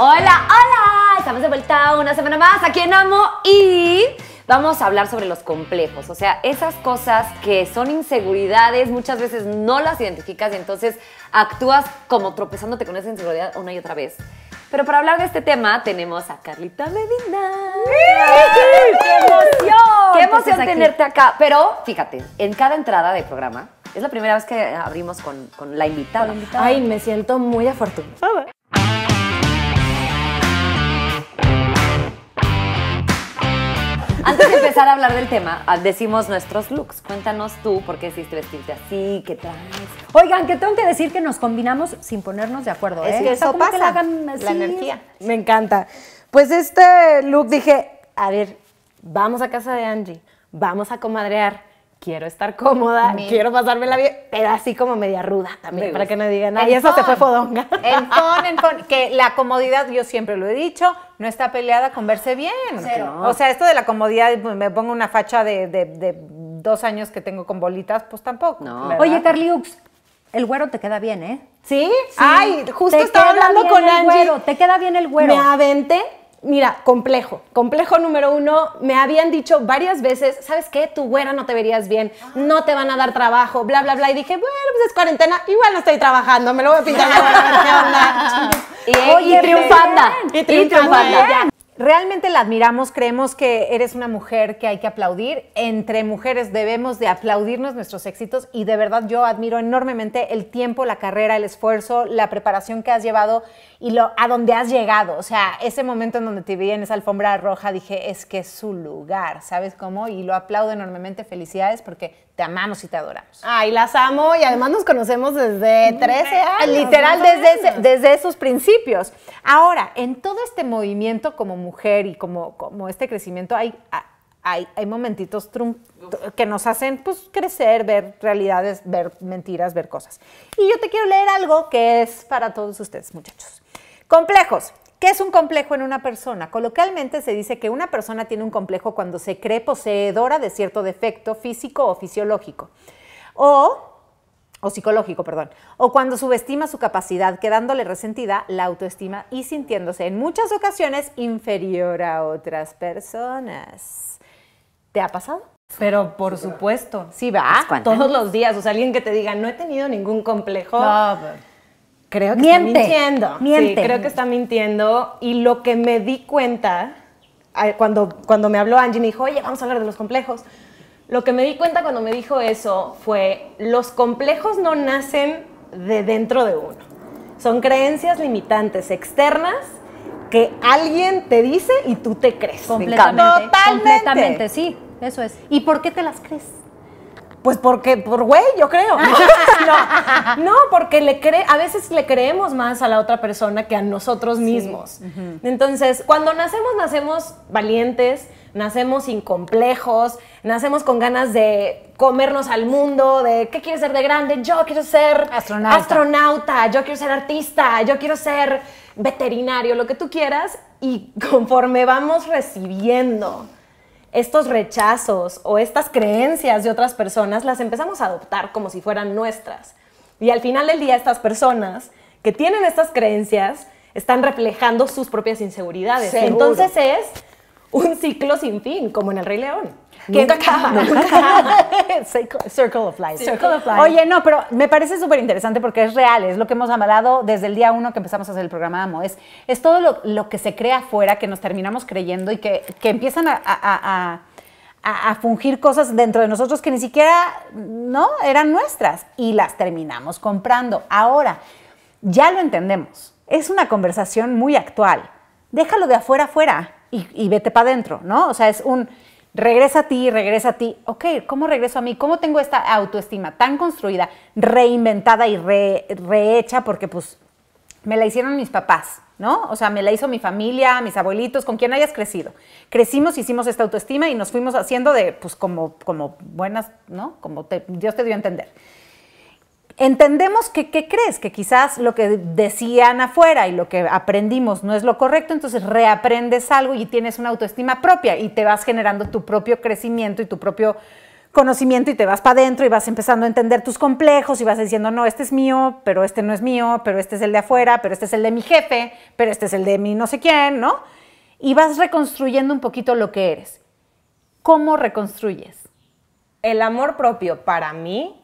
Hola, hola. Estamos de vuelta una semana más aquí en Amo y vamos a hablar sobre los complejos, o sea, esas cosas que son inseguridades, muchas veces no las identificas y entonces actúas como tropezándote con esa inseguridad una y otra vez. Pero para hablar de este tema tenemos a Carlita Medina. ¡Qué emoción! ¡Qué emoción tenerte acá! Pero fíjate, en cada entrada de programa, es la primera vez que abrimos con, Con la invitada. Ay, me siento muy afortunada. Antes de empezar a hablar del tema, ah, decimos nuestros looks. Cuéntanos tú por qué hiciste vestirte así, qué traes. Oigan, que tengo que decir que nos combinamos sin ponernos de acuerdo. Es ¿eh? que eso pasa, que la energía. Me encanta. Pues este look dije, a ver, vamos a casa de Angie, vamos a comadrear, quiero estar cómoda, quiero pasarme la vida, pero así como media ruda también, para que no digan, Y eso se fue fodonga. En fon, en fon, que la comodidad, yo siempre lo he dicho, no está peleada con verse bien. O sea, esto de la comodidad, pues, me pongo una facha de, dos años que tengo con bolitas, pues tampoco. No. Oye, Carliux, el güero te queda bien, ¿eh? ¿Sí? sí. Ay, justo estaba hablando con el Angie. te queda bien el güero. Me aventé Mira, complejo. Complejo número uno, me habían dicho varias veces, ¿sabes qué? Tu güera no te verías bien, no te van a dar trabajo, bla, bla, bla. Y dije, bueno, pues es cuarentena, igual no estoy trabajando, me lo voy a pintar Y, y Y triunfanda. Y triunfanda. Realmente la admiramos, creemos que eres una mujer que hay que aplaudir. Entre mujeres debemos de aplaudirnos nuestros éxitos y de verdad yo admiro enormemente el tiempo, la carrera, el esfuerzo, la preparación que has llevado y lo, a donde has llegado. O sea, ese momento en donde te vi en esa alfombra roja dije, es que es su lugar, ¿sabes cómo? Y lo aplaudo enormemente, felicidades porque te amamos y te adoramos. Ay, las amo y además nos conocemos desde 13 años. Literal, desde, desde esos principios. Ahora, en todo este movimiento como mujer y como, como este crecimiento, hay, hay, hay momentitos que nos hacen pues, crecer, ver realidades, ver mentiras, ver cosas. Y yo te quiero leer algo que es para todos ustedes, muchachos. Complejos. ¿Qué es un complejo en una persona? Coloquialmente se dice que una persona tiene un complejo cuando se cree poseedora de cierto defecto físico o fisiológico. O o psicológico, perdón, o cuando subestima su capacidad, quedándole resentida la autoestima y sintiéndose en muchas ocasiones inferior a otras personas. ¿Te ha pasado? Pero por supuesto. Sí, va. Pues, Todos los días. O sea, alguien que te diga, no he tenido ningún complejo. No, pues creo que está mintiendo. Sí, creo que está mintiendo. Y lo que me di cuenta, cuando, cuando me habló Angie, me dijo, oye, vamos a hablar de los complejos. Lo que me di cuenta cuando me dijo eso fue, los complejos no nacen de dentro de uno. Son creencias limitantes externas que alguien te dice y tú te crees. Completamente. Totalmente. Completamente, sí. Eso es. ¿Y por qué te las crees? Pues porque, por güey, yo creo. no, porque le cree, a veces le creemos más a la otra persona que a nosotros mismos. Entonces, cuando nacemos, nacemos valientes, nacemos incomplejos, nacemos con ganas de comernos al mundo, de qué quieres ser de grande, yo quiero ser astronauta, yo quiero ser artista, yo quiero ser veterinario, lo que tú quieras, y conforme vamos recibiendo estos rechazos o estas creencias de otras personas las empezamos a adoptar como si fueran nuestras. Y al final del día estas personas que tienen estas creencias están reflejando sus propias inseguridades. Entonces es un ciclo sin fin, como en el Rey León. Nunca acaba. Circle of Life. Circle of Life. Oye, no, pero me parece súper interesante porque es real, es lo que hemos amalado desde el día uno que empezamos a hacer el programa Amo. Es, es todo lo, que se crea afuera, que nos terminamos creyendo y que, empiezan a, fungir cosas dentro de nosotros que ni siquiera, ¿no? Eran nuestras y las terminamos comprando. Ahora, ya lo entendemos. Es una conversación muy actual. Déjalo de afuera afuera y, y vete para adentro, ¿no? O sea, es un regresa a ti, regresa a ti. Ok, ¿cómo regreso a mí? ¿Cómo tengo esta autoestima tan construida, reinventada y rehecha? Porque pues me la hicieron mis papás, ¿no? O sea, me la hizo mi familia, mis abuelitos, con quien hayas crecido. Crecimos, hicimos esta autoestima y nos fuimos haciendo de, pues como, como buenas, ¿no? Como Dios te dio a entender entendemos que, ¿qué crees? Que quizás lo que decían afuera y lo que aprendimos no es lo correcto, entonces reaprendes algo y tienes una autoestima propia y te vas generando tu propio crecimiento y tu propio conocimiento y te vas para adentro y vas empezando a entender tus complejos y vas diciendo, no, este es mío, pero este no es mío, pero este es el de afuera, pero este es el de mi jefe, pero este es el de mi no sé quién, ¿no? Y vas reconstruyendo un poquito lo que eres. ¿Cómo reconstruyes? El amor propio para mí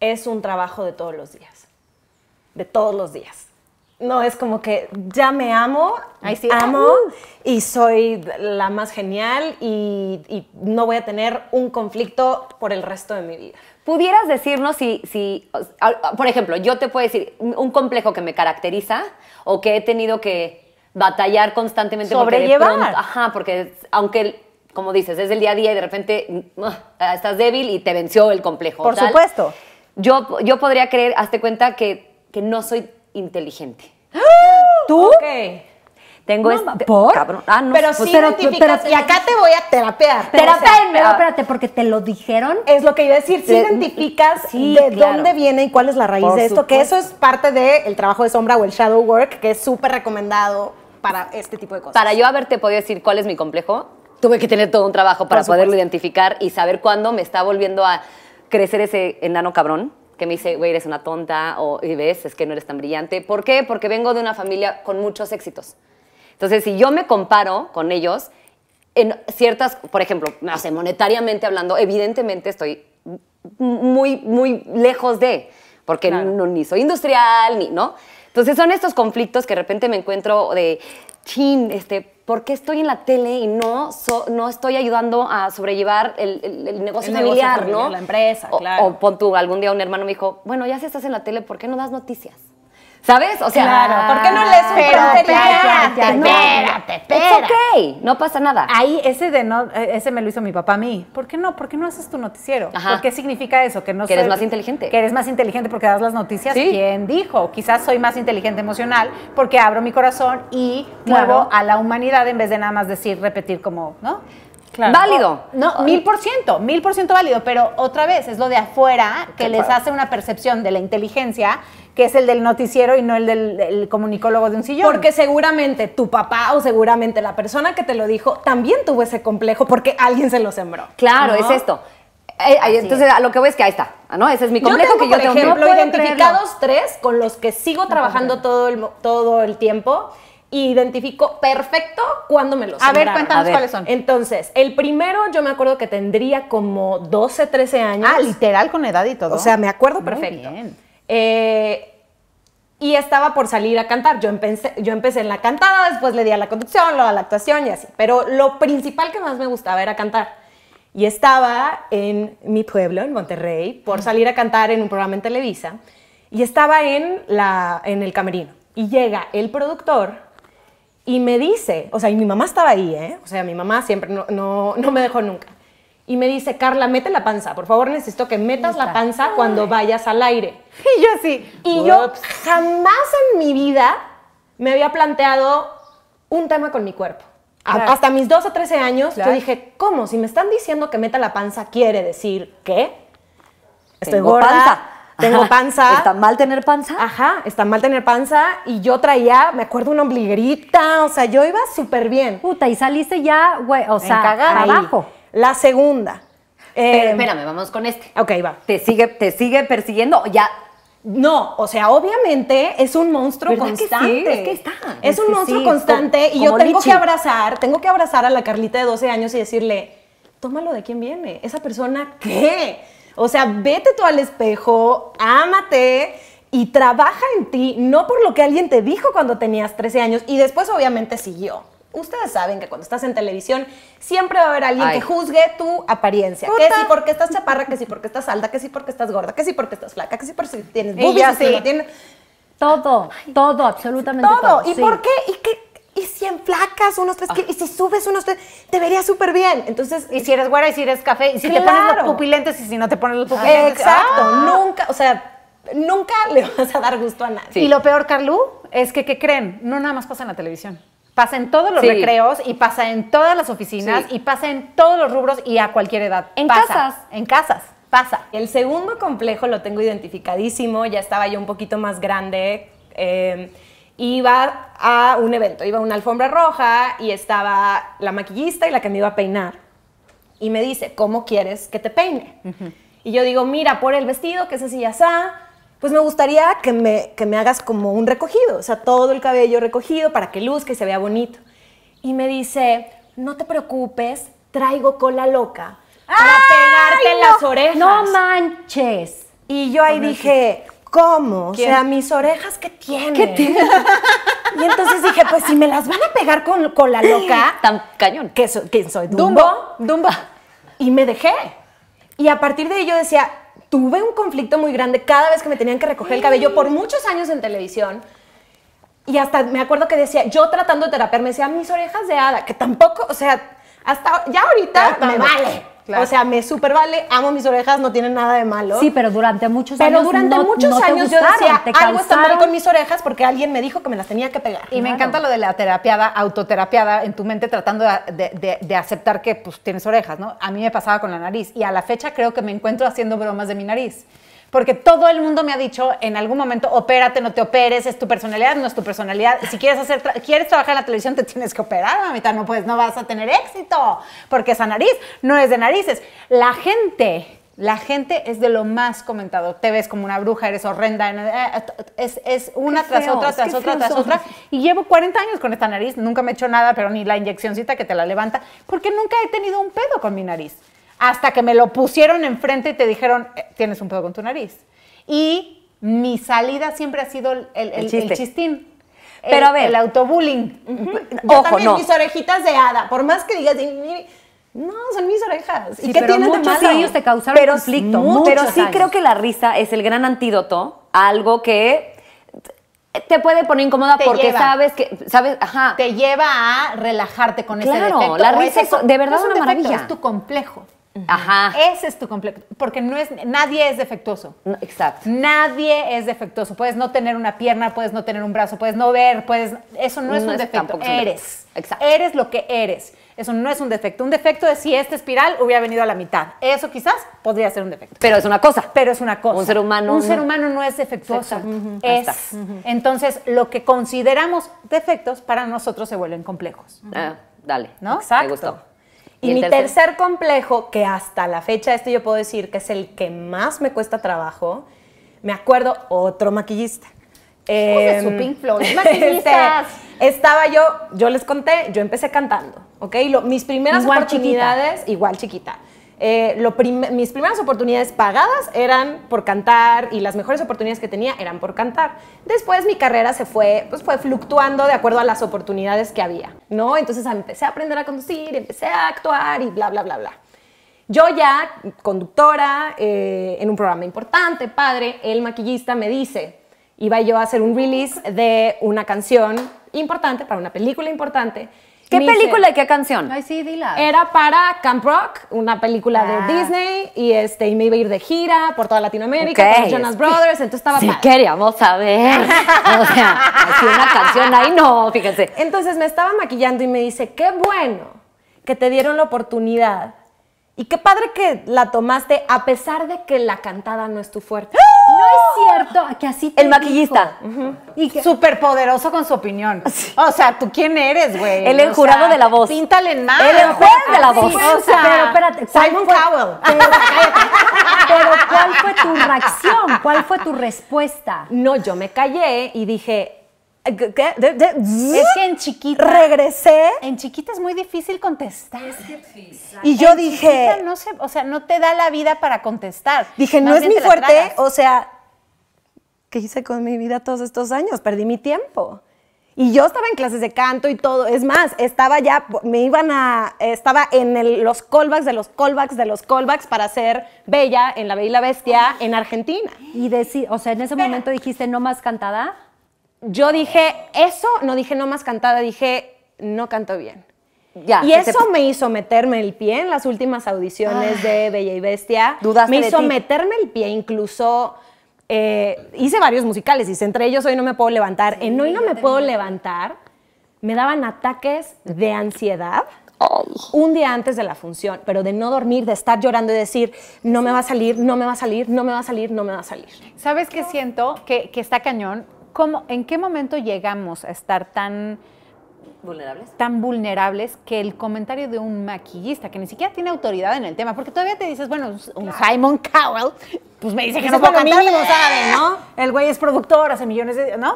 es un trabajo de todos los días, de todos los días. No, es como que ya me amo, ah, amo uh. y soy la más genial y, no voy a tener un conflicto por el resto de mi vida. ¿Pudieras decirnos si, si, por ejemplo, yo te puedo decir un complejo que me caracteriza o que he tenido que batallar constantemente? Sobrellevar. Porque ajá, porque aunque como dices, es el día a día y de repente mm, ah, estás débil y te venció el complejo. Por supuesto. Yo, podría creer, hazte cuenta que, que no soy inteligente. ¿Tú? Ok. Tengo esto. ¿Por? Ah, no. Pero pues sí y acá te voy a terapear. Pero espérate, porque te lo dijeron. Es lo que iba a decir. Si identificas de dónde viene y cuál es la raíz de esto, que eso es parte del trabajo de sombra o el shadow work, que es súper recomendado para este tipo de cosas. Para yo haberte podido decir cuál es mi complejo, tuve que tener todo un trabajo para poderlo identificar y saber cuándo me está volviendo a crecer ese enano cabrón que me dice, güey, eres una tonta, o y ves, es que no eres tan brillante. ¿Por qué? Porque vengo de una familia con muchos éxitos. Entonces, si yo me comparo con ellos, en ciertas, por ejemplo, no sé, monetariamente hablando, evidentemente estoy muy, muy lejos de, porque no, ni soy industrial, ni, ¿no? Entonces son estos conflictos que de repente me encuentro de, chin, este, ¿por qué estoy en la tele y no, no estoy ayudando a sobrellevar el, negocio, familiar, negocio La empresa, claro. O, o pon algún día un hermano me dijo, bueno, ya si estás en la tele, ¿por qué no das noticias? ¿Sabes? O sea, claro, ¿por qué no lees un espérate, espérate, no, espérate, Es ok, no pasa nada. Ahí ese de no, e, ese me lo hizo mi papá a mí. ¿Por qué no? ¿Por qué no haces tu noticiero? ¿Por qué significa eso? Que no que eres más inteligente. Que eres más inteligente porque das las noticias. ¿Quién dijo? Quizás soy más inteligente emocional porque abro mi corazón y muevo a la humanidad en vez de nada más decir, repetir como, ¿no? Claro. Válido. no, mil por ciento, mil por ciento válido, pero otra vez es lo de afuera que les hace una percepción de la inteligencia que es el del noticiero y no el del comunicólogo de un sillón. Porque seguramente tu papá o seguramente la persona que te lo dijo también tuvo ese complejo porque alguien se lo sembró. Claro, es esto. Eh, entonces, a lo que voy es que ahí está, ¿no? Ese es mi complejo yo tengo, que yo por tengo. ejemplo, identificados tres con los que sigo trabajando todo, el, todo el tiempo y identifico perfecto cuando me los A ver, cuéntanos cuáles son. Entonces, el primero yo me acuerdo que tendría como 12, 13 años. Ah, literal con edad y todo. O sea, me acuerdo perfecto. bien. Eh, y estaba por salir a cantar. Yo empecé, yo empecé en la cantada, después le di a la conducción, luego a la actuación y así. Pero lo principal que más me gustaba era cantar. Y estaba en mi pueblo, en Monterrey, por salir a cantar en un programa en Televisa. Y estaba en, la, en el camerino. Y llega el productor y me dice, o sea, y mi mamá estaba ahí, ¿eh? O sea, mi mamá siempre no me dejó nunca y me dice, Carla, mete la panza, por favor, necesito que metas la panza cuando vayas al aire. Y yo sí. Y yo jamás en mi vida me había planteado un tema con mi cuerpo. Hasta mis 12 o 13 años, yo dije, ¿cómo? Si me están diciendo que meta la panza, quiere decir qué? estoy gorda, Tengo panza. ¿Está mal tener panza? Ajá, está mal tener panza. Y yo traía, me acuerdo, una ombliguerita. O sea, yo iba súper bien. Puta, y saliste ya, güey, o sea, abajo. La segunda. Eh, espérame, vamos con este. Ok, va. ¿Te sigue, te sigue persiguiendo? Ya. No, o sea, obviamente es un monstruo constante. Es que está. Es, un monstruo constante y yo tengo que abrazar, tengo que abrazar a la Carlita de 12 años y decirle, tómalo de quién viene. ¿Esa persona qué? O sea, vete tú al espejo, ámate y trabaja en ti, no por lo que alguien te dijo cuando tenías 13 años y después obviamente siguió. Ustedes saben que cuando estás en televisión siempre va a haber alguien que juzgue tu apariencia. Que sí porque estás chaparra, que sí porque estás alta, que sí porque estás gorda, que sí porque estás flaca, que si porque tienes boobies, Todo, todo, absolutamente todo. todo. ¿Y por qué? ¿Y qué? y si enflacas unos tres kilos, ah. y si subes unos tres, te vería súper bien. Entonces, y si eres güera, y si eres café, y si te pones los pupilentes, y si no te pones los pupilentes. Exacto, ah. nunca, o sea, nunca le vas a dar gusto a nadie. Y lo peor, Carlu, es que, ¿qué creen? No nada más pasa en la televisión. Pasa en todos los recreos y pasa en todas las oficinas y pasa en todos los rubros y a cualquier edad. En casas. En casas. Pasa. El segundo complejo lo tengo identificadísimo, ya estaba yo un poquito más grande. Eh, iba a un evento, iba a una alfombra roja y estaba la maquillista y la que me iba a peinar. Y me dice, ¿cómo quieres que te peine? Y yo digo, mira, por el vestido, que es así, ya está pues me gustaría que me, hagas como un recogido, o sea, todo el cabello recogido para que luzca y se vea bonito. Y me dice, no te preocupes, traigo cola loca para pegarte no! las orejas. No manches. Y yo ahí dije, ¿cómo? O sea, mis orejas, ¿qué tienen? ¿Qué y entonces dije, pues si me las van a pegar con, cola loca. Tan cañón. ¿Quién soy? Dumbo. Dumbo. Y me dejé. Y a partir de ahí yo decía, tuve un conflicto muy grande cada vez que me tenían que recoger el cabello por muchos años en televisión. Y hasta me acuerdo que decía, yo tratando de terapear, me decía, mis orejas de hada, que tampoco, o sea, hasta ya ahorita me vale. O sea, me super vale, amo mis orejas, no tienen nada de malo. Sí, pero durante muchos años. Pero durante muchos años yo decía, algo está mal con mis orejas porque alguien me dijo que me las tenía que pegar. Y me encanta lo de la terapiada, autoterapiada, en tu mente tratando de, de, de, aceptar que pues, tienes orejas, ¿no? A mí me pasaba con la nariz y a la fecha creo que me encuentro haciendo bromas de mi nariz porque todo el mundo me ha dicho en algún momento, opérate, no te operes, es tu personalidad, no es tu personalidad. Si quieres hacer quieres trabajar en la televisión, te tienes que operar, mamita, no pues no vas a tener éxito, porque esa nariz no es de narices. La gente la gente es de lo más comentado. Te ves como una bruja, eres horrenda. Eh, eh, es, una tras otra, tras otra, tras otra. Y llevo 40 años con esta nariz. Nunca me he hecho nada, pero ni la inyeccióncita que te la levanta. Porque nunca he tenido un pedo con mi nariz hasta que me lo pusieron enfrente y te dijeron, eh, tienes un pedo con tu nariz. Y mi salida siempre ha sido el, chistín. Pero a ver. El autobullying. Uh mis orejitas de hada. Por más que digas, no, son mis orejas. ¿Y qué tienen de malo? ellos te causaron pero, conflicto. pero sí creo que la risa es el gran antídoto a algo que te puede poner incómoda porque sabes que sabes, Te lleva a relajarte con claro, ese Claro, la risa es, de verdad es una maravilla. es tu complejo. Ese es tu complejo, porque no es, nadie es defectuoso. exacto. Nadie es defectuoso. Puedes no tener una pierna, puedes no tener un brazo, puedes no ver, puedes, eso no es un defecto. eres. Exacto. Eres lo que eres. Eso no es un defecto. Un defecto es si esta espiral hubiera venido a la mitad. Eso quizás podría ser un defecto. Pero es una cosa. Pero es una cosa. Un ser humano. Un ser humano no es defectuoso. Entonces, lo que consideramos defectos para nosotros se vuelven complejos. Ah, dale. Exacto. Me gustó. Y, mi tercer? complejo, que hasta la fecha este yo puedo decir que es el que más me cuesta trabajo, me acuerdo otro maquillista. su em, Pink este, estaba yo, yo les conté, yo empecé cantando, ¿ok? mis primeras oportunidades, igual chiquita. Eh, mis primeras oportunidades pagadas eran por cantar y las mejores oportunidades que tenía eran por cantar. Después mi carrera se pues, fue, fluctuando de acuerdo a las oportunidades que había, ¿no? Entonces empecé a aprender a conducir, empecé a actuar y bla, bla, bla, bla. Yo ya, conductora, eh, en un programa importante, padre, el maquillista me dice, iba yo a hacer un release de una canción importante para una película importante, ¿Qué película y qué canción? Ay, sí, dila. Era para Camp Rock, una película de ah. Disney, y, este, y me iba a ir de gira por toda Latinoamérica, con los Jonas Brothers, entonces estaba Sí, queríamos saber. o sea, así una canción ahí, no, fíjense. Entonces me estaba maquillando y me dice, qué bueno que te dieron la oportunidad, y qué padre que la tomaste a pesar de que la cantada no es tu fuerte. ¡Ah! No es cierto que así te El maquillista. y Súper poderoso con su opinión. O sea, ¿tú quién eres, güey? El enjurado de la voz. Píntale en más. El enjurado de la voz. o sea, pero espérate. Simon Powell. pero ¿cuál fue tu reacción? ¿Cuál fue tu respuesta? No, yo me callé y dije, es que en chiquita. Regresé. En chiquita es muy difícil contestar. Es y yo dije. No se, o sea, no te da la vida para contestar. Dije, no, es mi fuerte. O sea, ¿qué hice con mi vida todos estos años? Perdí mi tiempo. Y yo estaba en clases de canto y todo. Es más, estaba ya, me iban a, estaba en los callbacks de los callbacks de los callbacks para ser Bella en La Bella y la Bestia en Argentina. Y decir, o sea, en ese momento dijiste no más cantada yo dije eso, no dije no más cantada, dije no canto bien. Ya, y eso me hizo meterme el pie en las últimas audiciones de Bella y Bestia. Dudaste me hizo meterme el pie, incluso eh, hice varios musicales, y entre ellos Hoy no me puedo levantar. en Hoy no me puedo levantar me daban ataques de ansiedad. Un día antes de la función, pero de no dormir, de estar llorando y decir, no me va a salir, no me va a salir, no me va a salir, no me va a salir. ¿Sabes qué siento? que está cañón ¿En qué momento llegamos a estar tan vulnerables? Tan vulnerables que el comentario de un maquillista que ni siquiera tiene autoridad en el tema, porque todavía te dices, bueno, pues, un Simon Cowell, pues me dice que, va a cantar, no ¿sabe, no? El güey es productor, hace millones de, ¿no?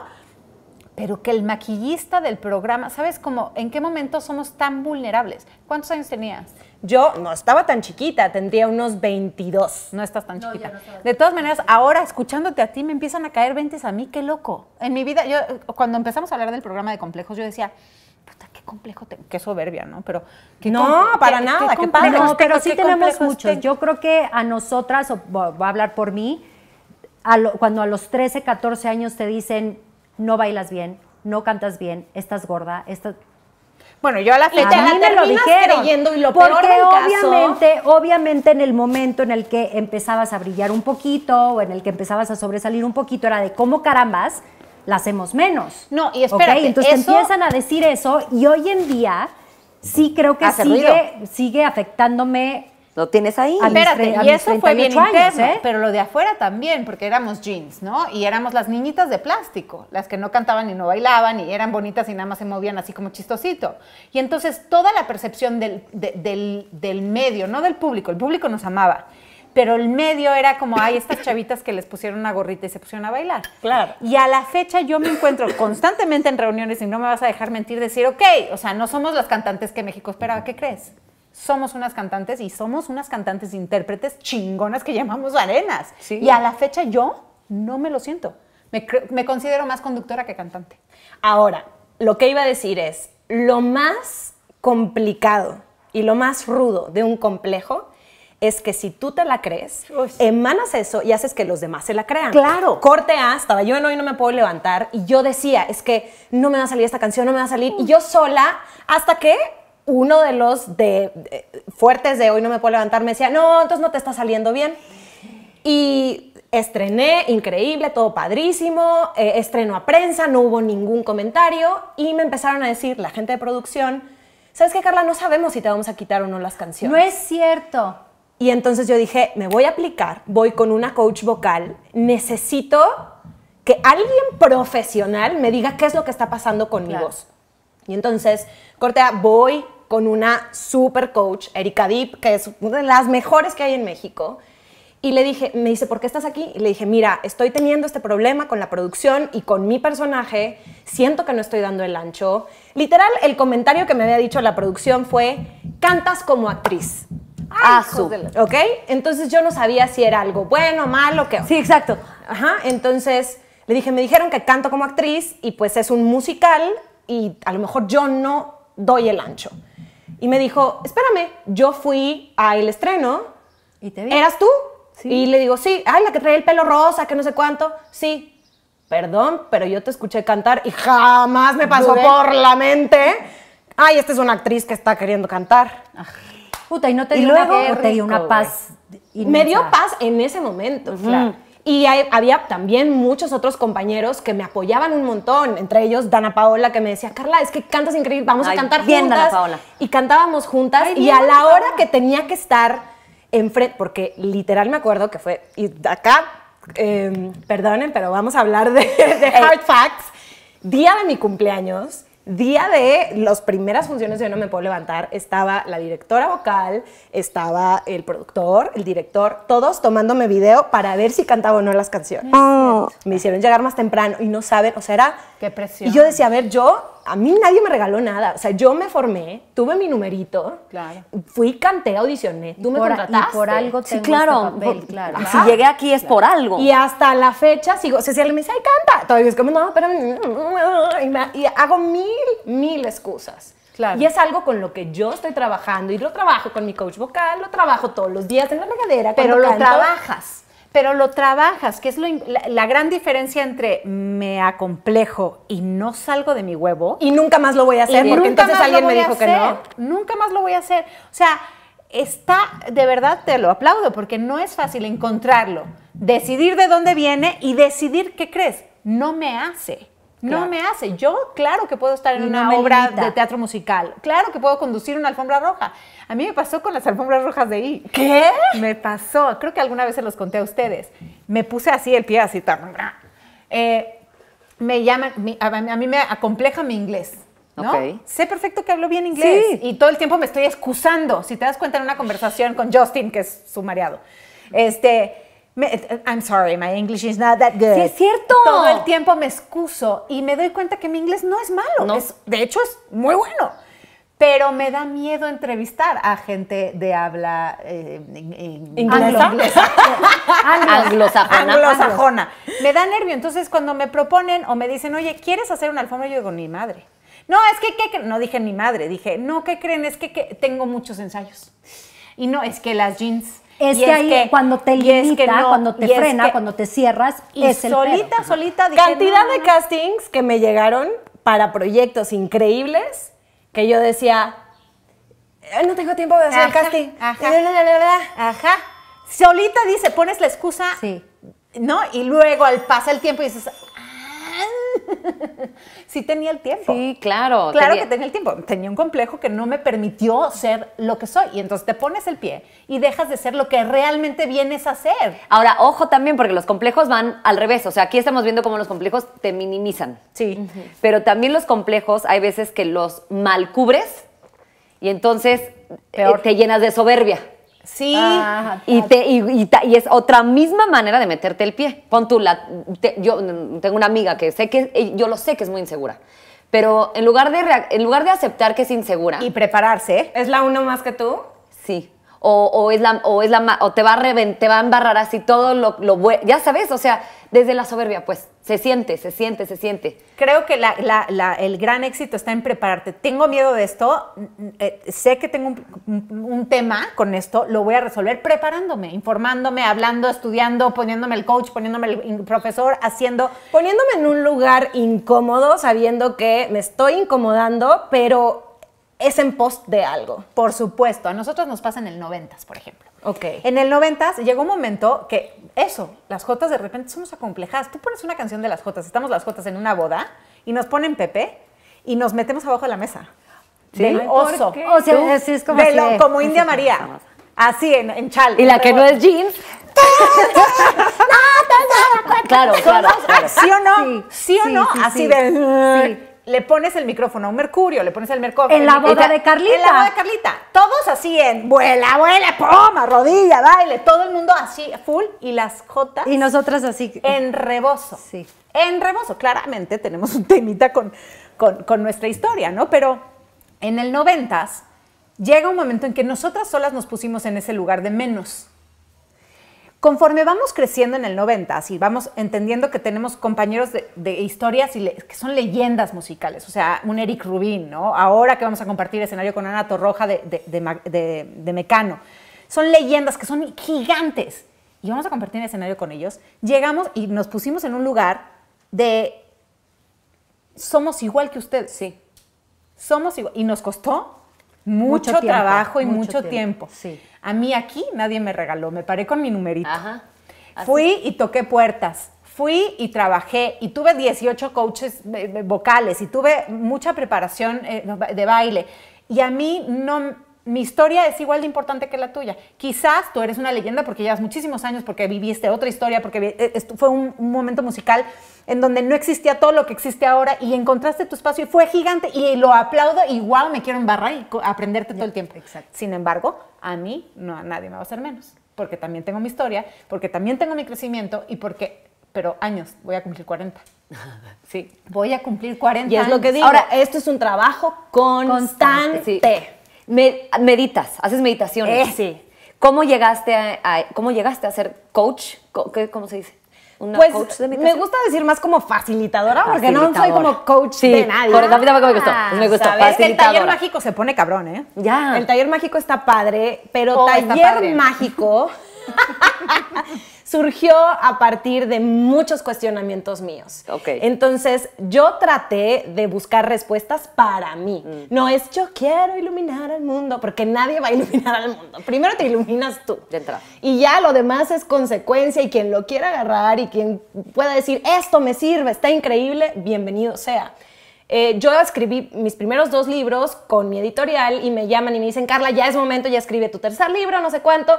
Pero que el maquillista del programa, ¿sabes cómo en qué momento somos tan vulnerables? ¿Cuántos años tenías? Yo no estaba tan chiquita, tendría unos 22. No estás tan chiquita. de todas maneras, ahora escuchándote a ti me empiezan a caer 20 a mí, qué loco. En mi vida, yo cuando empezamos a hablar del programa de complejos, yo decía, puta, qué complejo, tengo. qué soberbia, ¿no? Pero que No, para nada, qué, este, No, pero sí tenemos este. muchos. Yo creo que a nosotras, o, va a hablar por mí, cuando a los 13, 14 años te dicen, no bailas bien, no cantas bien, estás gorda, estás bueno, yo a la fecha lo dijeron, creyendo y lo porque obviamente, obviamente en el momento en el que empezabas a brillar un poquito o en el que empezabas a sobresalir un poquito era de cómo carambas la hacemos menos. No, y espérate, ¿okay? entonces empiezan a decir eso y hoy en día sí creo que sigue, sigue afectándome lo tienes ahí. y eso fue bien años, ¿eh? pero lo de afuera también, porque éramos jeans, ¿no? Y éramos las niñitas de plástico, las que no cantaban y no bailaban y eran bonitas y nada más se movían así como chistosito. Y entonces toda la percepción del, del medio, no del público, el público nos amaba, pero el medio era como, hay estas chavitas que les pusieron una gorrita y se pusieron a bailar. Claro. Y a la fecha yo me encuentro constantemente en reuniones y no me vas a dejar mentir decir, ok, o sea, no somos las cantantes que México esperaba, ¿qué crees? somos unas cantantes y somos unas cantantes intérpretes chingonas que llamamos arenas. Y a la fecha yo no me lo siento. Me, considero más conductora que cantante. Ahora, lo que iba a decir es, lo más complicado y lo más rudo de un complejo es que si tú te la crees, emanas eso y haces que los demás se la crean. Claro. Corte hasta, yo en hoy no me puedo levantar y yo decía, es que no me va a salir esta canción, no me va a salir. Y yo sola, hasta que uno de los de, fuertes de hoy no me puedo levantar me decía, no, entonces no te está saliendo bien. Y estrené, increíble, todo padrísimo, eh, estreno a prensa, no hubo ningún comentario y me empezaron a decir la gente de producción, ¿sabes qué, Carla? No sabemos si te vamos a quitar o no las canciones. No es cierto. Y entonces yo dije, me voy a aplicar, voy con una coach vocal, necesito que alguien profesional me diga qué es lo que está pasando con mi voz. Y entonces, cortea, voy, con una super coach, Erika Deep, que es una de las mejores que hay en México. Y le dije, me dice, ¿por qué estás aquí? Y le dije, mira, estoy teniendo este problema con la producción y con mi personaje, siento que no estoy dando el ancho. Literal, el comentario que me había dicho la producción fue, cantas como actriz. Ah, ¿Ok? Entonces yo no sabía si era algo bueno, malo, qué. Sí, exacto. Ajá, entonces le dije, me dijeron que canto como actriz y pues es un musical y a lo mejor yo no doy el ancho y me dijo, espérame, yo fui al estreno. te ¿Eras tú? Sí. Y le digo, sí, ay, la que trae el pelo rosa, que no sé cuánto. Sí. Perdón, pero yo te escuché cantar y jamás me pasó por la mente. Ay, esta es una actriz que está queriendo cantar. Ah, puta, y no te y luego, una, te dio una paz. Me dio paz en ese momento, claro. Y había también muchos otros compañeros que me apoyaban un montón, entre ellos Dana Paola, que me decía, Carla, es que cantas increíble, vamos a cantar juntas. Y cantábamos juntas y a la hora que tenía que estar enfrente, porque literal me acuerdo que fue, y acá, em, perdonen, pero vamos a hablar de Hard Facts, día de mi cumpleaños Día de las primeras funciones de Yo No Me Puedo Levantar, estaba la directora vocal, estaba el productor, el director, todos tomándome video para ver si cantaba o no las canciones. Ah. Me hicieron llegar más temprano y no saben, o sea, era... Qué presión. Y yo decía, a ver, yo a mí nadie me regaló nada. O sea, yo me formé, tuve mi numerito, claro. fui, canté, audicioné, tú me por, contrataste. por algo sí, claro, este ah, Si llegué aquí es por algo. Y hasta la fecha sigo, o sea, si me dice, ay, canta, todavía es como, no, pero... Y, hago mil, mil excusas. Claro. Y es algo con lo que yo estoy trabajando y lo trabajo con mi coach vocal, lo trabajo todos los días en la regadera. Pero lo trabajas pero lo trabajas, que es lo, la, gran diferencia entre me acomplejo y no salgo de mi huevo. Y nunca más lo voy a hacer, porque entonces alguien me dijo que no. Nunca más lo voy a hacer. O sea, está, de verdad te lo aplaudo, porque no es fácil encontrarlo, decidir de dónde viene y decidir qué crees. No me hace. No me hace. Yo, claro que puedo estar en una obra de teatro musical. Claro que puedo conducir una alfombra roja. A mí me pasó con las alfombras rojas de ahí. ¿Qué? Me pasó. Creo que alguna vez se los conté a ustedes. Me puse así el pie, así. Eh, me llaman, a mí me acompleja mi inglés. ¿no? Sé perfecto que hablo bien inglés y todo el tiempo me estoy excusando. Si te das cuenta en una conversación con Justin, que es su mareado, este, eh, eh, I'm sorry, my English is not that good. Sí, es cierto. Todo el tiempo me excuso y me doy cuenta que mi inglés no es malo. No. Es, de hecho, es muy bueno. Pero me da miedo entrevistar a gente de habla eh, Anglosajona. Anglosajona. Me da nervio. Entonces, cuando me proponen o me dicen, oye, ¿quieres hacer un alfombra? Yo digo, ni madre. No, es que, no dije mi madre. Dije, no, ¿qué creen? Es que, que tengo muchos ensayos. Y no, es que las jeans es que ahí cuando te limita, cuando te frena, cuando te cierras, es el solita, solita. Cantidad de castings que me llegaron para proyectos increíbles que yo decía, no tengo tiempo de hacer casting. Ajá, ajá. Solita dice, pones la excusa, sí. ¿no? Y luego al pasa el tiempo y dices, sí tenía el tiempo. Sí, claro. Claro que tenía el tiempo. Tenía un complejo que no me permitió ser lo que soy. Y entonces te pones el pie y dejas de ser lo que realmente vienes a ser. Ahora, ojo también, porque los complejos van al revés. O sea, aquí estamos viendo cómo los complejos te minimizan. Sí. Pero también los complejos hay veces que los mal cubres y entonces eh, te llenas de soberbia. Sí. y, te, y, es otra misma manera de meterte el pie. Pon tu la, yo mm, tengo una amiga que sé que, eh, yo lo sé que es muy insegura. Pero en lugar, de, en lugar de aceptar que es insegura. Y prepararse. ¿Es la uno más que tú? Sí. O, es la o es la o te va a a embarrar así todo lo, lo, ya sabes, o sea, desde la soberbia, pues. Se siente, se siente, se siente. Creo que el gran éxito está en prepararte. Tengo miedo de esto, mm, eh, sé que tengo un, tema con esto, lo voy a resolver preparándome, informándome, hablando, estudiando, poniéndome el coach, poniéndome el profesor, haciendo... Poniéndome en un lugar incómodo, sabiendo que me estoy incomodando, pero es en post de algo. Por supuesto, a nosotros nos pasa en el 90, por ejemplo. Ok. En el 90 llegó un momento que eso, las Jotas de repente somos acomplejadas. Tú pones una canción de las Jotas, estamos las Jotas en una boda y nos ponen Pepe y nos metemos abajo de la mesa. ¿Sí? Del oso. O sea, así es como, India María. Así, en, en chal. Y la que no es jeans. claro, claro, ¿Sí o no? Sí, ¿Sí o no? así de le pones el micrófono a un mercurio, le pones el mercurio. En la boda de Carlita. En la boda de Carlita. Todos así en vuela, vuela, poma, rodilla, baile. Todo el mundo así, full. Y las jotas. Y nosotras así. En rebozo. Sí. En rebozo. Claramente tenemos un temita con, con, con nuestra historia, ¿no? Pero en el noventas llega un momento en que nosotras solas nos pusimos en ese lugar de menos. Conforme vamos creciendo en el 90, así vamos entendiendo que tenemos compañeros de, historias y que son leyendas musicales, o sea, un Eric Rubin, ¿no? Ahora que vamos a compartir escenario con Ana Torroja de, de, Mecano. Son leyendas que son gigantes y vamos a compartir escenario con ellos. Llegamos y nos pusimos en un lugar de somos igual que ustedes. Sí. Somos igual. Y nos costó mucho, trabajo y mucho, tiempo. Sí. A mí aquí nadie me regaló, me paré con mi numerito. Fui y toqué puertas. Fui y trabajé y tuve 18 coaches eh, eh, vocales y tuve mucha preparación eh, de baile. Y a mí no, mi historia es igual de importante que la tuya. Quizás tú eres una leyenda porque llevas muchísimos años, porque viviste otra historia, porque eh, fue un, momento musical en donde no existía todo lo que existe ahora y encontraste tu espacio y fue gigante y lo aplaudo Igual me quiero embarrar y aprenderte todo el tiempo. Sin embargo, a mí no a nadie me va a hacer menos, porque también tengo mi historia, porque también tengo mi crecimiento y porque pero años, voy a cumplir 40. Sí, voy a cumplir 40. Y es lo que digo. Ahora, esto es un trabajo constante. constante meditas, haces meditaciones. Eh, sí. ¿Cómo llegaste a, ¿Cómo llegaste a ser coach? qué, ¿Cómo se dice? Una pues, coach de meditación. Me gusta decir más como facilitadora, porque no soy como coach de nadie. Por, a tampoco me gustó. Ah, pues me gustó El taller mágico se pone cabrón, ¿eh? El taller mágico está padre, pero oh, taller mágico. surgió a partir de muchos cuestionamientos míos. Entonces, yo traté de buscar respuestas para mí. Mm. No es yo quiero iluminar al mundo, porque nadie va a iluminar al mundo. Primero te iluminas tú. De Y ya lo demás es consecuencia y quien lo quiera agarrar y quien pueda decir, esto me sirve, está increíble, bienvenido sea. Eh, yo escribí mis primeros dos libros con mi editorial y me llaman y me dicen, Carla, ya es momento, ya escribe tu tercer libro, no sé cuánto.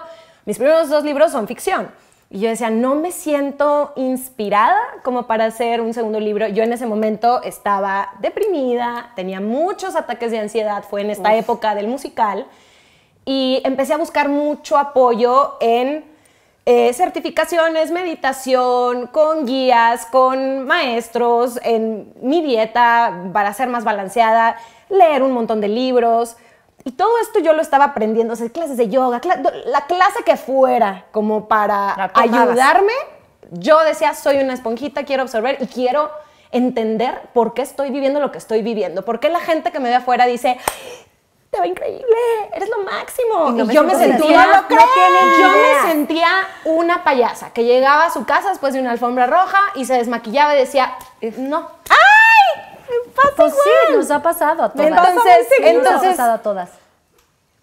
Mis primeros dos libros son ficción. Y yo decía, no me siento inspirada como para hacer un segundo libro. Yo en ese momento estaba deprimida, tenía muchos ataques de ansiedad, fue en esta época del musical, y empecé a buscar mucho apoyo en eh, certificaciones, meditación, con guías, con maestros, en mi dieta para ser más balanceada, leer un montón de libros. Y todo esto yo lo estaba aprendiendo, o sea, clases de yoga, la clase que fuera, como para ayudarme. Yo decía, soy una esponjita, quiero absorber y quiero entender por qué estoy viviendo lo que estoy viviendo, por qué la gente que me ve afuera dice, te va increíble, eres lo máximo. Y, yo me sentía, yo me sentía una payasa que llegaba a su casa después de una alfombra roja y se desmaquillaba y decía, no. ¡Ah! pues sí, nos ha pasado a todas. Entonces, entonces nos ha pasado a todas.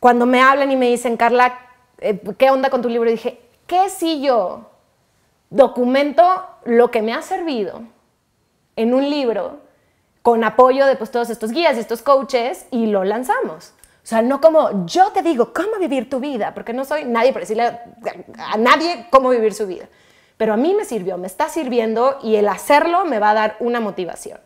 Cuando me hablan y me dicen, Carla, eh, ¿qué onda con tu libro? Y dije, ¿qué si yo documento lo que me ha servido en un libro con apoyo de pues, todos estos guías y estos coaches y lo lanzamos? O sea, no como yo te digo cómo vivir tu vida, porque no soy nadie para decirle a nadie cómo vivir su vida. Pero a mí me sirvió, me está sirviendo y el hacerlo me va a dar una motivación.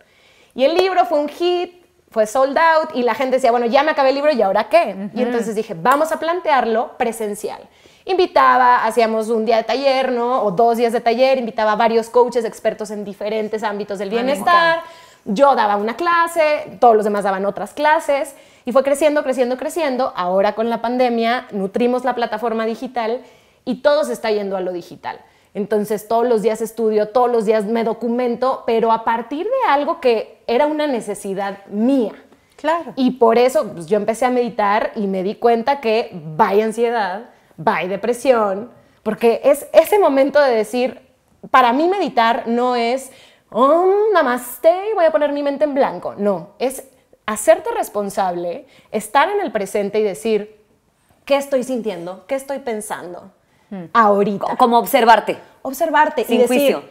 Y el libro fue un hit, fue sold out y la gente decía, bueno, ya me acabé el libro y ahora qué. Y entonces dije, vamos a plantearlo presencial. Invitaba, hacíamos un día de taller, ¿no? O dos días de taller, invitaba a varios coaches expertos en diferentes ámbitos del bienestar. Yo daba una clase, todos los demás daban otras clases y fue creciendo, creciendo, creciendo. Ahora con la pandemia nutrimos la plataforma digital y todo se está yendo a lo digital. Entonces todos los días estudio, todos los días me documento, pero a partir de algo que era una necesidad mía. Claro. Y por eso pues, yo empecé a meditar y me di cuenta que vaya ansiedad, vaya depresión, porque es ese momento de decir, para mí meditar no es, oh, namaste, voy a poner mi mente en blanco. No, es hacerte responsable, estar en el presente y decir, ¿qué estoy sintiendo? ¿Qué estoy pensando? Hmm. Ahorita. Como observarte. Observarte Sin y juicio.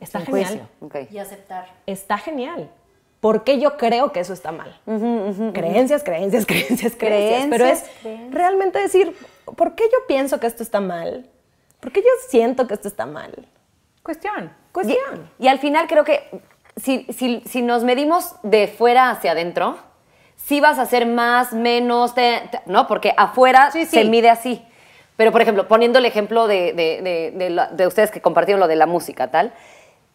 Está genial. Juicio. Y aceptar. Está genial. ¿Por qué yo creo que eso está mal? creencias, creencias, creencias, creencias, Pero es realmente decir, ¿por qué yo pienso que esto está mal? ¿Por qué yo siento que esto está mal? Cuestión. Cuestión. Y, al final creo que si, nos medimos de fuera hacia adentro, sí vas a ser más, menos, ¿no? Porque afuera se mide así. Pero, por ejemplo, poniendo el ejemplo de, de, ustedes que compartieron lo de la música, tal,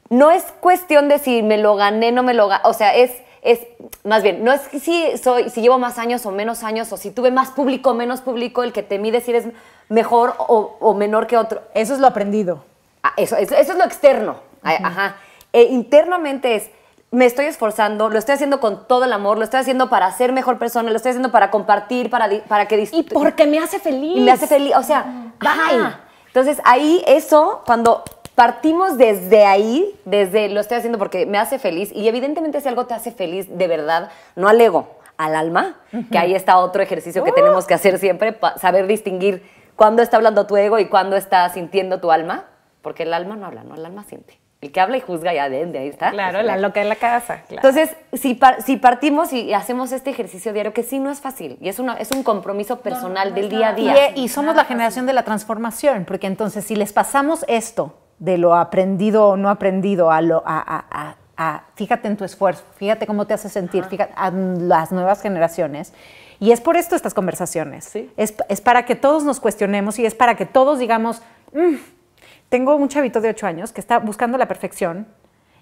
no es cuestión de si me lo gané, no me lo gané, o sea, es, es, más bien, no es si, soy, si llevo más años o menos años, o si tuve más público o menos público, el que te mide si eres mejor o, menor que otro. Eso es lo aprendido. Ah, eso, es lo externo. Ajá. Eh, internamente es, me estoy esforzando, lo estoy haciendo con todo el amor, lo estoy haciendo para ser mejor persona, lo estoy haciendo para compartir, para, para que... Y porque me hace feliz. Y me hace feliz, o sea, vaya. Entonces ahí eso, cuando partimos desde ahí, desde lo estoy haciendo porque me hace feliz y evidentemente si algo te hace feliz de verdad, no al ego, al alma, que ahí está otro ejercicio que uh. tenemos que hacer siempre, saber distinguir cuándo está hablando tu ego y cuándo está sintiendo tu alma, porque el alma no habla, no, el alma siente. El que habla y juzga ya de, ahí está. Claro, la loca en la casa. Entonces, si, si partimos y hacemos este ejercicio diario, que sí no es fácil, y es, una, es un compromiso personal del día a día. Y, y somos la generación de la transformación, porque entonces si les pasamos esto de lo aprendido o no aprendido a lo a, fíjate en tu esfuerzo, fíjate cómo te hace sentir, fíjate a las nuevas generaciones. Y es por esto estas conversaciones. Es, para que todos nos cuestionemos y es para que todos digamos, mm, tengo un chavito de 8 años que está buscando la perfección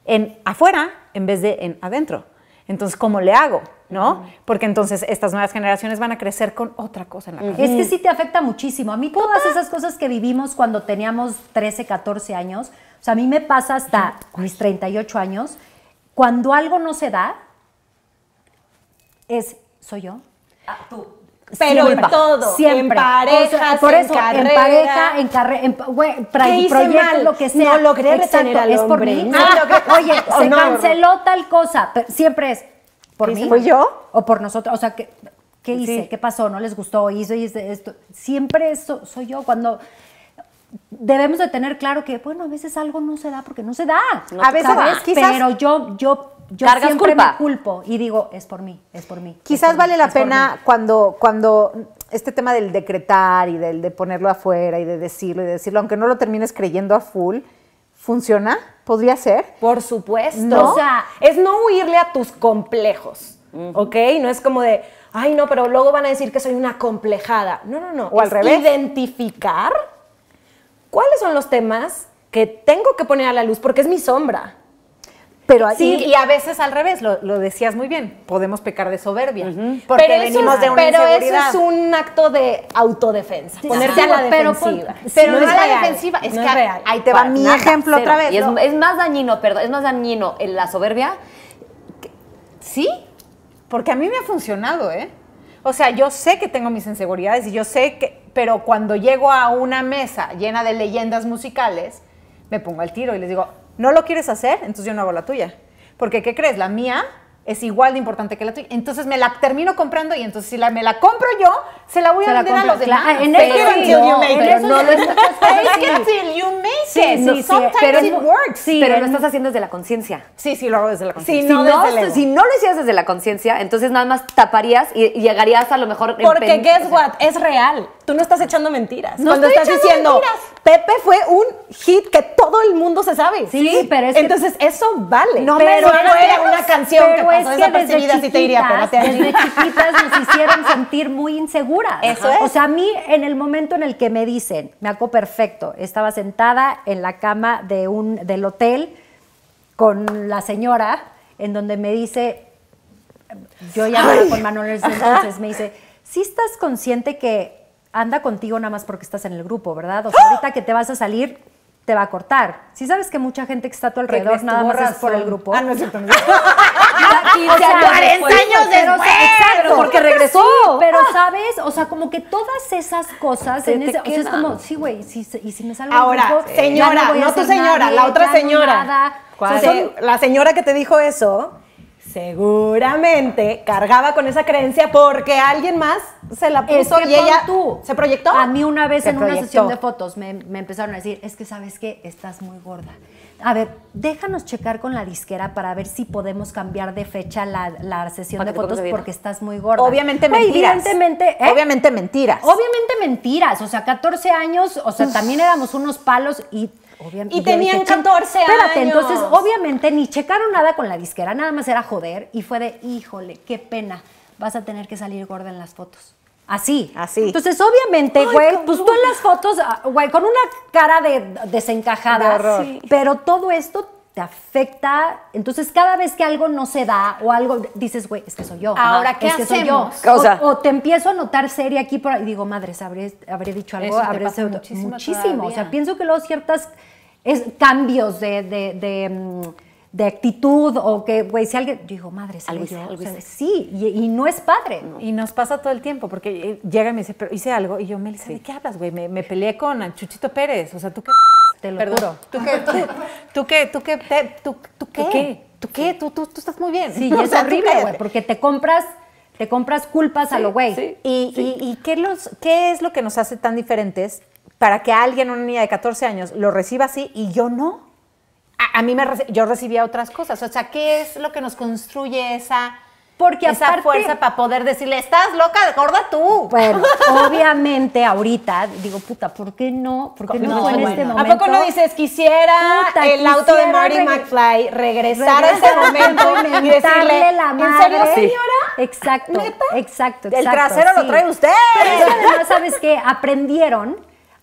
en afuera en vez de en adentro. Entonces, ¿cómo le hago? ¿No? Porque entonces estas nuevas generaciones van a crecer con otra cosa en la cabeza. Es que sí te afecta muchísimo. A mí todas esas cosas que vivimos cuando teníamos 13, 14 años, o sea, a mí me pasa hasta mis 38 años, cuando algo no se da, es, soy yo. Ah, tú pero en todo, siempre. en pareja en pareja, en carrera, proyecto, lo que sea. No logré es por mí. oye, se canceló tal cosa, siempre es por mí. yo? O por nosotros, o sea, ¿Qué hice? ¿Qué pasó? ¿No les gustó? esto? Siempre soy yo cuando debemos de tener claro que, bueno, a veces algo no se da porque no se da. a veces, quizás, Pero yo, yo yo siempre me culpo y digo, es por mí, es por mí. Quizás vale la pena cuando, cuando este tema del decretar y del de ponerlo afuera y de decirlo y de decirlo, aunque no lo termines creyendo a full, ¿funciona? ¿Podría ser? Por supuesto. O sea, es no huirle a tus complejos, ¿ok? No es como de, ay, no, pero luego van a decir que soy una complejada. No, no, no. O al revés. Identificar cuáles son los temas que tengo que poner a la luz porque es mi sombra. Pero sí, y a veces al revés, lo, decías muy bien, podemos pecar de soberbia, porque pero venimos de una pero eso es un acto de autodefensa, ponerse ponerte a la defensiva. pero no, es a la defensiva, es que ahí te va mi ejemplo otra vez. es, más dañino, perdón, es más dañino en la soberbia. sí, porque a mí me ha funcionado, ¿eh? O sea, yo sé que tengo mis inseguridades y yo sé que, pero cuando llego a una mesa llena de leyendas musicales, me pongo al tiro y les digo, no lo quieres hacer, entonces yo no hago la tuya. Porque, ¿qué crees? La mía es igual de importante que la tuya. Entonces me la termino comprando y entonces si la, me la compro yo, se la voy a vender a los demás. en eso sí, no, pero no lo estás haciendo. Sí, pero lo estás haciendo desde la conciencia. Sí, sí, lo hago desde la conciencia. Si, no, si no lo hicieras desde la conciencia, entonces nada más taparías y llegarías a lo mejor... Porque guess what, es real tú no estás echando mentiras. No cuando estás diciendo, mentiras. Pepe fue un hit que todo el mundo se sabe. Sí, pero es Entonces, eso vale. No pero no era una canción pero que pasó es que desapercibida desde te diría, chiquitas nos hicieron sentir muy inseguras. Eso es. O sea, a mí, en el momento en el que me dicen, me hago perfecto, estaba sentada en la cama de un, del hotel con la señora, en donde me dice, yo ya hablaba con Manuel entonces, me dice, si ¿Sí estás consciente que anda contigo nada más porque estás en el grupo, ¿verdad? O sea, ¡Ah! ahorita que te vas a salir, te va a cortar. Si ¿Sí sabes que mucha gente que está a tu alrededor nada más es por el grupo. Ah, no es cierto. o sea, 40 años de exacto, porque regresó. pero ah. sabes, o sea, como que todas esas cosas en ese, o sea, es como, sí, güey, si, y si me salgo Ahora, señora, no, tu señora, la otra señora. la señora que te dijo eso, seguramente cargaba con esa creencia porque alguien más se la puso y ella se proyectó. A mí una vez en una sesión de fotos me, empezaron a decir, es que sabes que estás muy gorda. A ver, déjanos checar con la disquera para ver si podemos cambiar de fecha la, sesión de fotos porque estás muy gorda. Obviamente mentiras. ¿eh? Obviamente mentiras. Obviamente mentiras. O sea, 14 años, o sea, pues también éramos unos palos y Obviamente, y tenían 14 años. Espérate, entonces obviamente ni checaron nada con la disquera, nada más era joder y fue de, híjole, qué pena, vas a tener que salir gorda en las fotos. Así. Así. Entonces, obviamente, güey, pues tú en las fotos, ah, güey, con una cara de desencajada, pero todo esto te afecta. Entonces, cada vez que algo no se da o algo, dices, güey, es que soy yo. Ahora, ¿qué es soy yo. O, te empiezo a notar seria aquí por ahí. Digo, madre, habré, habré dicho algo, habré sido muchísimo. muchísimo. O sea, pienso que luego ciertos es, cambios de, mm, de, actitud o que, güey, si alguien. Yo digo, madre algo Sí, y, no es padre. Y nos pasa todo el tiempo, porque eh, llega y me dice, pero hice algo. Y yo, me dice ¿de qué hablas, güey? Me, me peleé con Chuchito Pérez. O sea, tú qué. perduro tú qué? tú qué tú qué? tú, qué? ¿Tú qué? ¿Tú estás muy bien. Sí, es horrible, güey, porque te compras te compras culpas a lo güey. ¿Y, qué, los, qué es lo que nos hace tan diferentes para que alguien, una niña de 14 años, lo reciba así y yo no? A, mí me, yo recibía otras cosas. O sea, ¿qué es lo que nos construye esa porque esa fuerza para poder decirle, estás loca, gorda tú. Bueno, obviamente ahorita digo, puta, ¿por qué no? ¿Por qué no, en este momento? ¿A poco no dices, quisiera el auto de Marty McFly regresar, a ese momento y, decirle, la madre. ¿en serio, señora? Exacto, exacto, exacto. El trasero lo trae usted. Pero además, ¿sabes qué? Aprendieron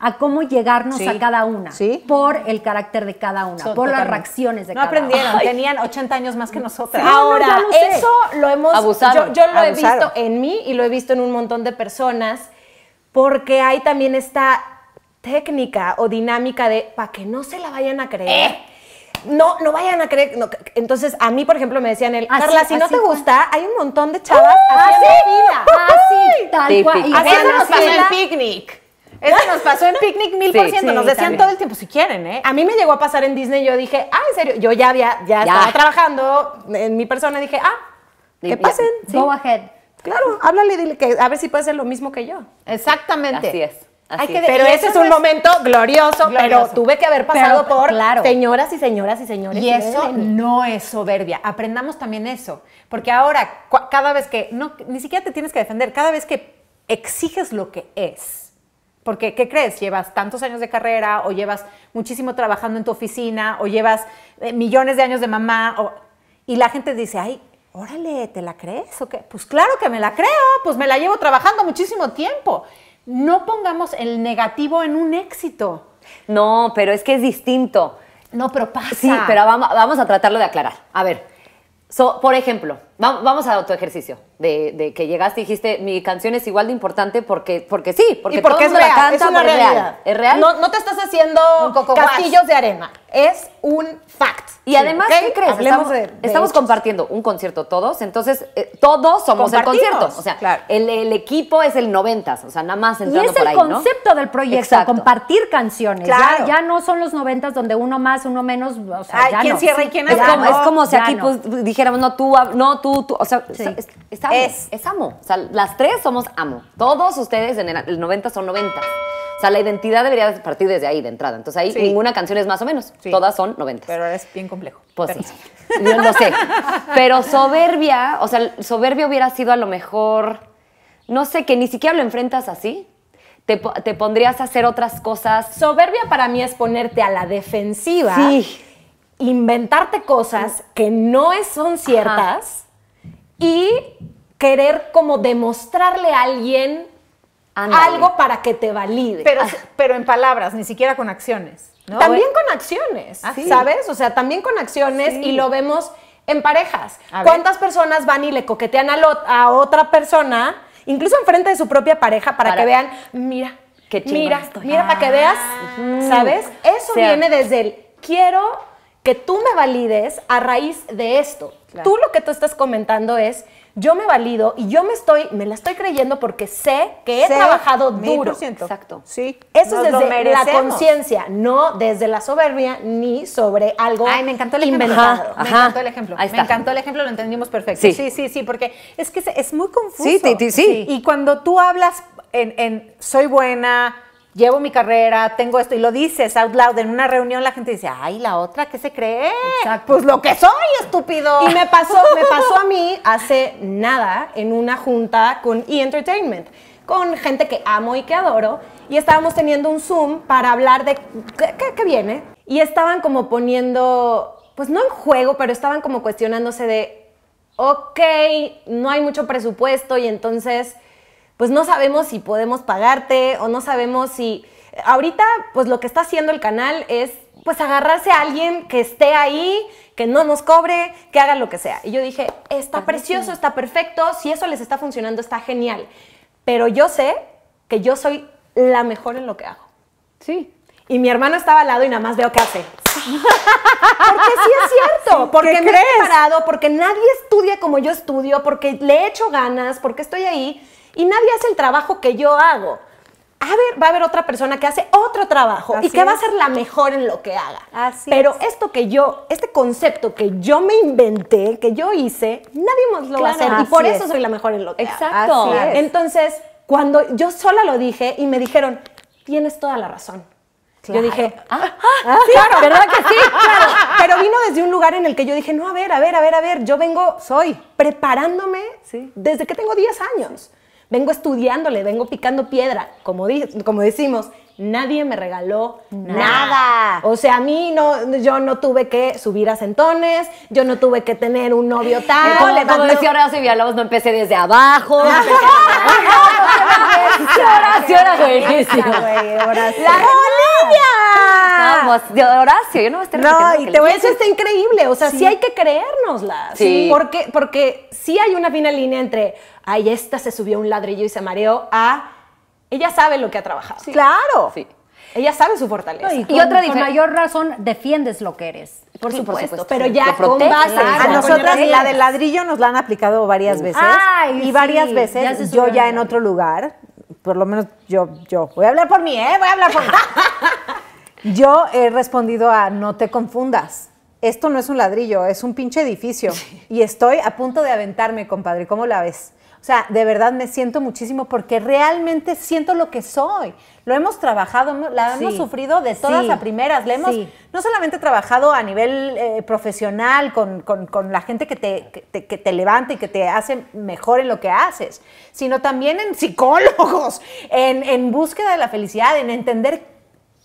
a cómo llegarnos a cada una, por el carácter de cada una, por las reacciones de cada una. No aprendieron, tenían 80 años más que nosotros Ahora, eso lo hemos abusado. Yo, lo he visto en mí y lo he visto en un montón de personas, porque hay también esta técnica o dinámica de para que no se la vayan a creer. Eh. no, no vayan a creer. Entonces, a mí, por ejemplo, me decían el, Carla, si no te gusta, hay un montón de chavas haciendo ah, fila. Así, ah, tal cual. Y así, el picnic. Eso nos pasó en Picnic mil por ciento. Nos decían todo el tiempo, si quieren, ¿eh? A mí me llegó a pasar en Disney, yo dije, ah, en serio, yo ya había, ya, estaba trabajando en mi persona, dije, ah, que pasen. Go ahead. Claro, háblale, dile que a ver si puede ser lo mismo que yo. Exactamente. Así es. Hay que pero ese es un momento glorioso, pero tuve que haber pasado por claro. señoras y señoras y señores. Y eso no es soberbia. Aprendamos también eso. Porque ahora, cada vez que, no, ni siquiera te tienes que defender, cada vez que exiges lo que es, porque, ¿qué crees? Llevas tantos años de carrera o llevas muchísimo trabajando en tu oficina o llevas eh, millones de años de mamá y la gente dice, ay, órale, ¿te la crees o Pues claro que me la creo, pues me la llevo trabajando muchísimo tiempo. No pongamos el negativo en un éxito. No, pero es que es distinto. No, pero pasa. Sí, pero vamos, a tratarlo de aclarar. A ver, por ejemplo, Vamos a tu ejercicio, de, que llegaste y dijiste, mi canción es igual de importante porque, porque sí, porque, y porque es es una pues, realidad. real. Es real. No, no te estás haciendo castillos de arena, es un fact. Y además, ¿qué crees? estamos, estamos compartiendo un concierto todos, entonces eh, todos somos el concierto. O sea, el, equipo es el 90, o sea, nada más entrando y es el concepto del proyecto, compartir canciones. Ya, no son los noventas donde uno más, uno menos, o sea, ¿quién cierra y quién es? como, si aquí pues, dijéramos, no tú, no tú o sea, es, amo, O sea, las tres somos amo. Todos ustedes en el, 90 son 90. O sea, la identidad debería partir desde ahí, de entrada. Entonces ahí ninguna canción es más o menos. Todas son 90. Pero es bien complejo. Pues no sé. Pero soberbia, o sea, soberbia hubiera sido a lo mejor, no sé, que ni siquiera lo enfrentas así. Te, pondrías a hacer otras cosas. Soberbia para mí es ponerte a la defensiva. Sí. Inventarte cosas que no son ciertas y querer como demostrarle a alguien algo para que te valide. Pero, ah. pero en palabras, ni siquiera con acciones. También con acciones, ah, ¿sabes? O sea, también con acciones y lo vemos en parejas. ¿Cuántas personas van y le coquetean a, otra persona, incluso enfrente de su propia pareja, para, que vean, mira, qué mira, mira, para que veas, ah. ¿sabes? Eso viene desde el quiero que tú me valides a raíz de esto. Tú lo que tú estás comentando es, yo me valido y yo me estoy, me la estoy creyendo porque sé que he trabajado duro. Exacto. Sí. Eso es desde la conciencia, no desde la soberbia ni sobre algo. Ay, me encantó el ejemplo. me encantó el ejemplo. me encantó el ejemplo, lo entendimos perfecto. Sí, sí, sí, porque es que es, muy confuso. Sí, sí, sí, Y cuando tú hablas en, en soy buena, llevo mi carrera, tengo esto, y lo dices out loud en una reunión, la gente dice, ay, la otra, ¿qué se cree? Pues lo que soy, estúpido. Y me pasó, me pasó a mí hace nada en una junta con E-Entertainment, con gente que amo y que adoro, y estábamos teniendo un Zoom para hablar de qué, qué viene, y estaban como poniendo, pues no en juego, pero estaban como cuestionándose de, ok, no hay mucho presupuesto y entonces pues no sabemos si podemos pagarte o no sabemos si... Ahorita, pues lo que está haciendo el canal es pues agarrarse a alguien que esté ahí, que no nos cobre, que haga lo que sea. Y yo dije, está precioso, está perfecto, si eso les está funcionando, está genial. Pero yo sé que yo soy la mejor en lo que hago. Sí. Y mi hermano estaba al lado y nada más veo qué hace. porque sí es cierto, porque me he preparado, porque nadie estudia como yo estudio, porque le he hecho ganas, porque estoy ahí y nadie hace el trabajo que yo hago. A ver, va a haber otra persona que hace otro trabajo y que va a ser la mejor en lo que haga. Pero esto que yo, este concepto que yo me inventé, que yo hice, nadie más lo va a hacer y por eso soy la mejor en lo que Exacto. Exacto. Entonces, cuando yo sola lo dije y me dijeron, tienes toda la razón. Yo dije, ah, ah, ah, ah claro, ¿verdad que sí? Pero vino desde un lugar en el que yo dije, no, a ver, a ver, a ver, a ver, yo vengo, soy, preparándome desde que tengo 10 años vengo estudiándole, vengo picando piedra, como, como decimos, nadie me regaló nada. O sea, a mí no, yo no tuve que subir a centones, yo no tuve que tener un novio tal. Como decía Horacio Villalobos, no empecé desde abajo. Horacio era buenísimo. ¡La Vamos, pues, de Horacio, yo no voy a estar No, y te está increíble. O sea, sí, hay que creérnosla. Sí. Porque, porque sí hay una fina línea entre, ay, esta se subió un ladrillo y se mareó, a ella sabe lo que ha trabajado. Claro. Ella sabe su fortaleza. y, otra mayor razón, defiendes lo que eres. Por, supuesto, Pero ya con base. A nosotras la del ladrillo nos la han aplicado varias veces. y varias veces yo ya en otro lugar, por lo menos yo, yo, voy a hablar por mí, ¿eh? Voy a hablar por yo he respondido a no te confundas. Esto no es un ladrillo, es un pinche edificio. Y estoy a punto de aventarme, compadre. ¿Cómo la ves? O sea, de verdad me siento muchísimo porque realmente siento lo que soy. Lo hemos trabajado, la hemos sufrido de todas a primeras. Le hemos no solamente trabajado a nivel eh, profesional con, con, la gente que te, que te, levanta y que te hace mejor en lo que haces, sino también en psicólogos, en, en búsqueda de la felicidad, en entender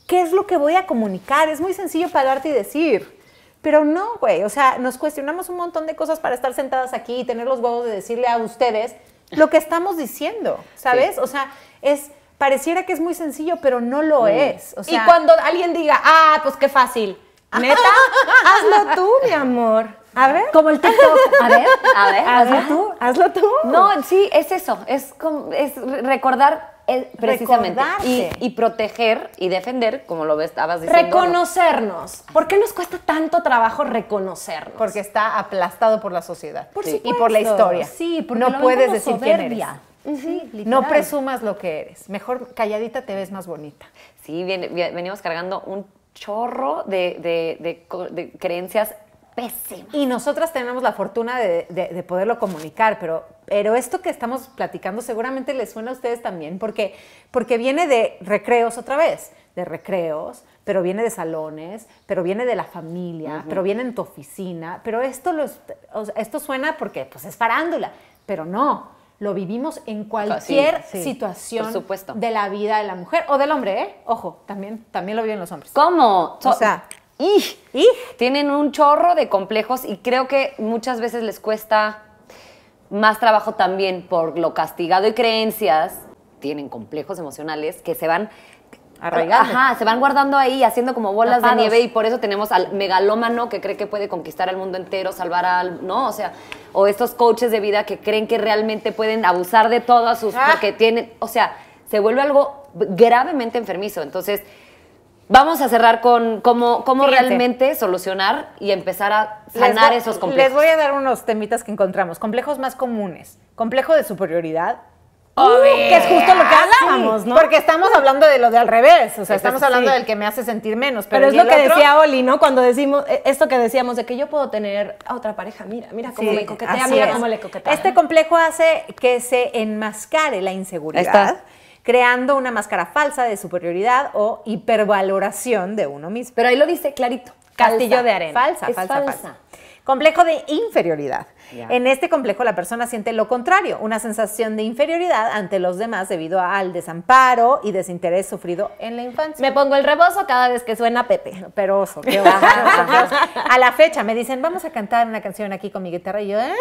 qué es lo que voy a comunicar. Es muy sencillo pararte y decir. Pero no, güey, o sea, nos cuestionamos un montón de cosas para estar sentadas aquí y tener los huevos de decirle a ustedes lo que estamos diciendo, ¿sabes? O sea, es pareciera que es muy sencillo, pero no lo mm. es. O y cuando alguien diga, ah, pues qué fácil. Neta, hazlo tú, mi amor. A ver. Como el TikTok. A ver, a ver. Hazlo tú, hazlo tú. No, sí, es eso. Es, es recordar precisamente y, proteger y defender, como lo estabas diciendo. Reconocernos. ¿Por qué nos cuesta tanto trabajo reconocernos? Porque está aplastado por la sociedad por y por la historia. Sí, porque no puedes decir quién eres. no presumas lo que eres. Mejor calladita te ves más bonita. Sí, venimos cargando un chorro de creencias y nosotras tenemos la fortuna de, poderlo comunicar, pero, pero esto que estamos platicando seguramente les suena a ustedes también, porque, porque viene de recreos otra vez, de recreos, pero viene de salones, pero viene de la familia, pero viene en tu oficina, pero esto, esto suena porque pues es farándula, pero no, lo vivimos en cualquier situación de la vida de la mujer o del hombre, ¿eh? Ojo, también, también lo viven los hombres. ¿Cómo? o sea, y, tienen un chorro de complejos y creo que muchas veces les cuesta más trabajo también por lo castigado y creencias. Tienen complejos emocionales que se van arraigando. Ajá, se van guardando ahí, haciendo como bolas de nieve y por eso tenemos al megalómano que cree que puede conquistar al mundo entero, salvar al, no, o sea, o estos coaches de vida que creen que realmente pueden abusar de todo sus ah. porque tienen, o sea, se vuelve algo gravemente enfermizo. Entonces, Vamos a cerrar con cómo, realmente solucionar y empezar a sanar esos complejos. Les voy a dar unos temitas que encontramos. Complejos más comunes. Complejo de superioridad, Uh, que es justo lo que hablábamos, ¿no? Porque estamos hablando de lo de al revés, o sea, este estamos hablando del que me hace sentir menos. Pero, es lo que decía Oli, ¿no? Cuando decimos, eh, esto que decíamos de que yo puedo tener a otra pareja, mira, mira cómo me coquetea, mira cómo le coquetea. Este complejo hace que se enmascare la inseguridad. creando una máscara falsa de superioridad o hipervaloración de uno mismo. Pero ahí lo dice clarito. Castillo de arena. falsa, falsa, falsa. Complejo de inferioridad en este complejo la persona siente lo contrario, una sensación de inferioridad ante los demás debido al desamparo y desinterés sufrido en la infancia. Me pongo el rebozo cada vez que suena Pepe. Pero oso, qué A la fecha me dicen, vamos a cantar una canción aquí con mi guitarra y yo... Ah".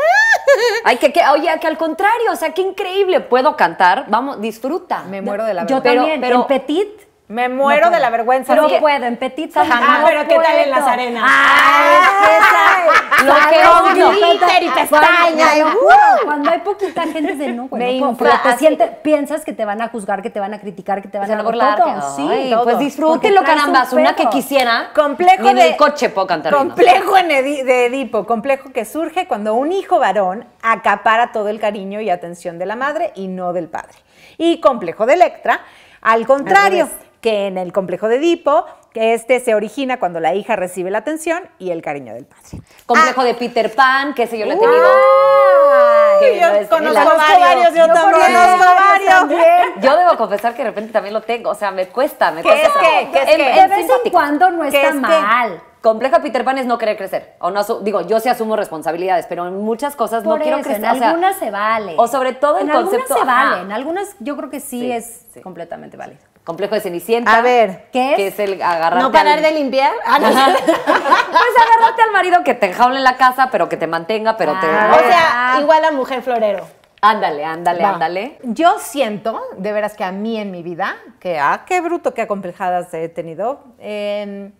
Ay, que, que, oye, que al contrario, o sea, qué increíble, puedo cantar, vamos, disfruta. Me muero de la Yo también, pero, petit me muero de la vergüenza. No puedo, en Petit Ah, pero ¿qué tal en las arenas? ¡Ay, Lo que odio. glitter y pestaña. Uh. Cuando, hay poquita gente, de no, bueno, porque te sientes, piensas que te van a juzgar, que te van a criticar, que te van a burlar. Sí, pues disfrútelo, carambas. una que quisiera. Complejo en de, el coche puedo Complejo de Edipo. Complejo que surge cuando un hijo varón acapara todo el cariño y atención de la madre y no del padre. Y complejo de Electra, al contrario que en el complejo de Edipo, que este se origina cuando la hija recibe la atención y el cariño del padre. Complejo de Peter Pan, que sé yo lo he tenido. yo conozco, varios, yo, también conozco varios. Yo debo confesar que de repente también lo tengo, o sea, me cuesta, me cuesta. Es que, es que, de vez en cuando no está mal. Complejo de Peter Pan es no querer crecer. O no digo, yo sí asumo responsabilidades, pero en muchas cosas no quiero crecer. En algunas se vale. O sobre todo en el concepto. En algunas se vale, en algunas yo creo que sí, es completamente válido. Complejo de Cenicienta. A ver, ¿qué es? Que es el agarrarte. ¿No parar de limpiar? Ah, pues agarrarte al marido que te enjaule en la casa, pero que te mantenga, pero te. Ah. O sea, igual a mujer florero. Ándale, ándale, ándale. Yo siento, de veras que a mí en mi vida, que ah, qué bruto, qué acomplejadas he tenido. Em,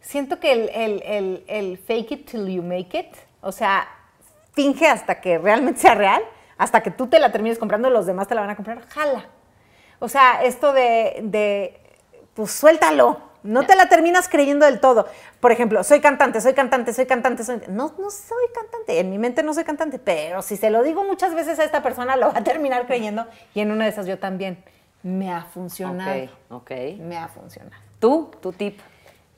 siento que el, el fake it till you make it, o sea, finge hasta que realmente sea real, hasta que tú te la termines comprando, los demás te la van a comprar. Jala. O sea, esto de, pues suéltalo. No te la terminas creyendo del todo. Por ejemplo, soy cantante, soy cantante, soy cantante, soy... No, no soy cantante, en mi mente no soy cantante, pero si se lo digo muchas veces a esta persona, lo va a terminar creyendo y en una de esas yo también. Me ha funcionado. Ok, Me ha funcionado. ¿Tú? ¿Tu tip?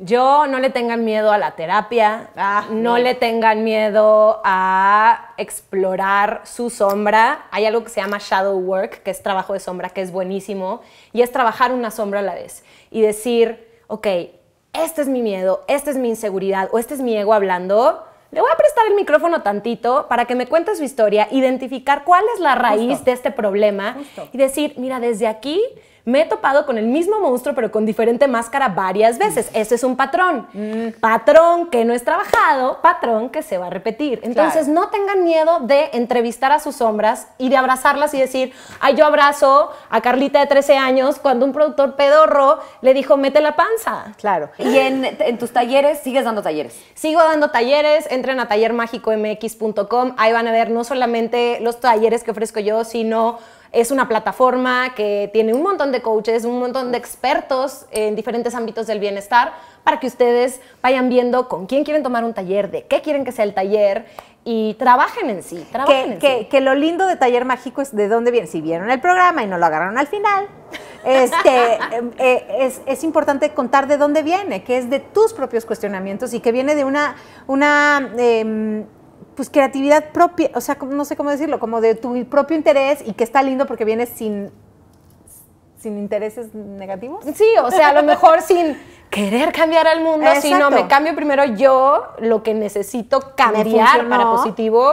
yo no le tengan miedo a la terapia, ah, no, le tengan miedo a explorar su sombra. Hay algo que se llama shadow work, que es trabajo de sombra, que es buenísimo, y es trabajar una sombra a la vez y decir, ok, este es mi miedo, esta es mi inseguridad o este es mi ego hablando. Le voy a prestar el micrófono tantito para que me cuente su historia, identificar cuál es la raíz de este problema y decir, mira, desde aquí me he topado con el mismo monstruo, pero con diferente máscara varias veces. Mm. Ese es un patrón. Mm. Patrón que no es trabajado, patrón que se va a repetir. Entonces, no tengan miedo de entrevistar a sus sombras y de abrazarlas y decir, ay, yo abrazo a Carlita de 13 años cuando un productor pedorro le dijo, mete la panza. Claro. ¿Y en, en tus talleres sigues dando talleres? Sigo dando talleres. Entren a tallermágicomx.com. Ahí van a ver no solamente los talleres que ofrezco yo, sino es una plataforma que tiene un montón de coaches, un montón de expertos en diferentes ámbitos del bienestar para que ustedes vayan viendo con quién quieren tomar un taller, de qué quieren que sea el taller y trabajen en sí. que, lo lindo de Taller Mágico es de dónde viene. Si vieron el programa y no lo agarraron al final, este, eh, eh, es, importante contar de dónde viene, que es de tus propios cuestionamientos y que viene de una, una em, pues creatividad propia, o sea, no sé cómo decirlo, como de tu propio interés y que está lindo porque vienes sin sin intereses negativos. Sí, o sea, a lo mejor sin querer cambiar al mundo, sino me cambio primero yo lo que necesito cambiar para positivo.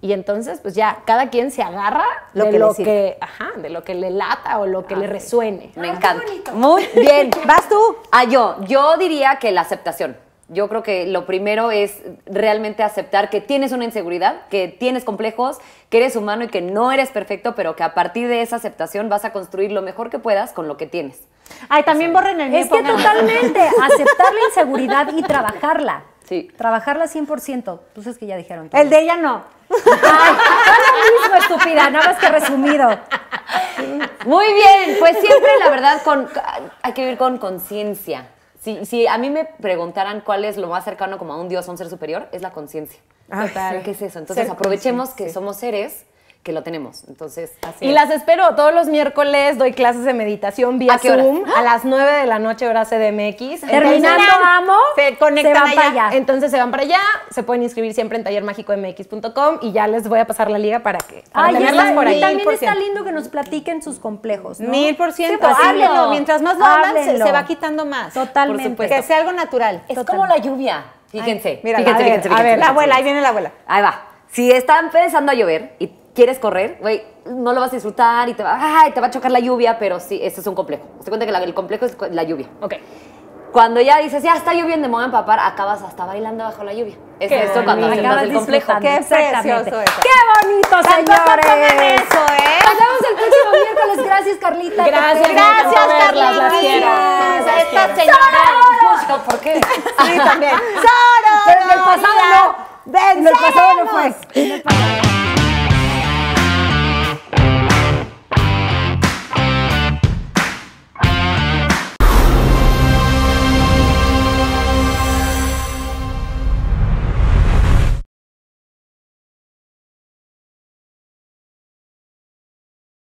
Y entonces, pues ya, cada quien se agarra de lo que, de lo que le lata o lo que le resuene. Me encanta. Muy bien. ¿Vas tú? Ah, yo. Yo diría que la aceptación yo creo que lo primero es realmente aceptar que tienes una inseguridad, que tienes complejos, que eres humano y que no eres perfecto, pero que a partir de esa aceptación vas a construir lo mejor que puedas con lo que tienes. Ay, también borren el mío. Es que totalmente, aceptar la inseguridad y trabajarla. Sí. Trabajarla 100%. Tú sabes que ya dijeron. El de ella no. Ay, mismo, estúpida, nada más que resumido. Muy bien, pues siempre la verdad hay que vivir con conciencia. Si, si a mí me preguntaran cuál es lo más cercano como a un Dios, a un ser superior, es la conciencia. Ah, ¿Qué es eso? Entonces aprovechemos que somos seres que lo tenemos. Entonces, así. Y las espero todos los miércoles, doy clases de meditación vía ¿A Zoom a ah. las 9 de la noche hora CDMX. Terminando vamos se conectan allá. Para allá. Entonces se van para allá, se pueden inscribir siempre en mx.com y ya les voy a pasar la liga para que para tenerlas por ahí. Y también está lindo que nos platiquen sus complejos, ¿no? Mil por ciento. Pues, háblenlo, mientras más lo hablan se, va quitando más. Totalmente. que sea algo natural. Es como la lluvia. Fíjense, mira, fíjense, fíjense, a ver, la abuela, ahí viene la abuela. Ahí va. Si están empezando a llover y quieres correr, güey, no lo vas a disfrutar y te va, ay, ah, te va a chocar la lluvia, pero sí, ese es un complejo. Se cuenta que el complejo es la lluvia. Ok. Cuando ya dices, ya está lloviendo, me voy a empapar, acabas hasta bailando bajo la lluvia. Es esto cuando haces el complejo. Qué precioso eso. ¡Qué bonito, señores! eso, ¿eh? Nos vemos el próximo miércoles. Gracias, Carlita. Gracias, gracias, Carlita. Esta señora. ¿Por qué? Sí, también. ¡Soro! Pero en el pasado no. En el pasado no fue.